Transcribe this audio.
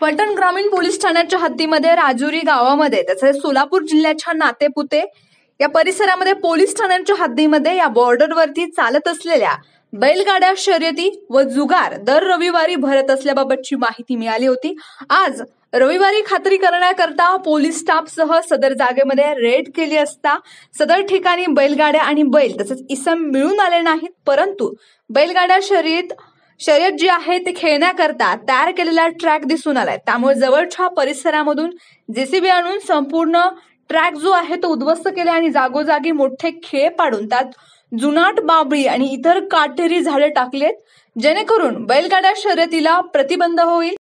फलटण ग्रामीण पोलीस ठाण्याच्या हद्दीमध्ये राजुरी गावामध्ये तसेच सोलापूर जिल्ह्याच्या नातेपुते या परिसरामध्ये पोलीस ठाण्यांच्या हद्दीमध्ये या बॉर्डरवरती चालत असलेल्या बैलगाड्या शर्यती व जुगार दर रविवारी भरत असल्याबाबतची माहिती मिळाली होती आज रविवारी खात्री करण्याकरता पोलीस स्टाफसह सदर जागेमध्ये रेड केली असता सदर ठिकाणी बैलगाड्या आणि बैल तसेच इसम मिळून आले नाहीत परंतु बैलगाड्या शर्यत शर्यत जी आहे ते खेळण्याकरता तयार केलेला ट्रॅक दिसून आलाय त्यामुळे जवळच्या परिसरामधून जेसीबी आणून संपूर्ण ट्रॅक जो आहे तो उद्ध्वस्त केला आणि जागोजागी मोठे खेळ पाडून त्यात जुनाट बाबळी आणि इतर काटेरी झाडे टाकलेत जेणेकरून बैलगाड्या शर्यतीला प्रतिबंध होईल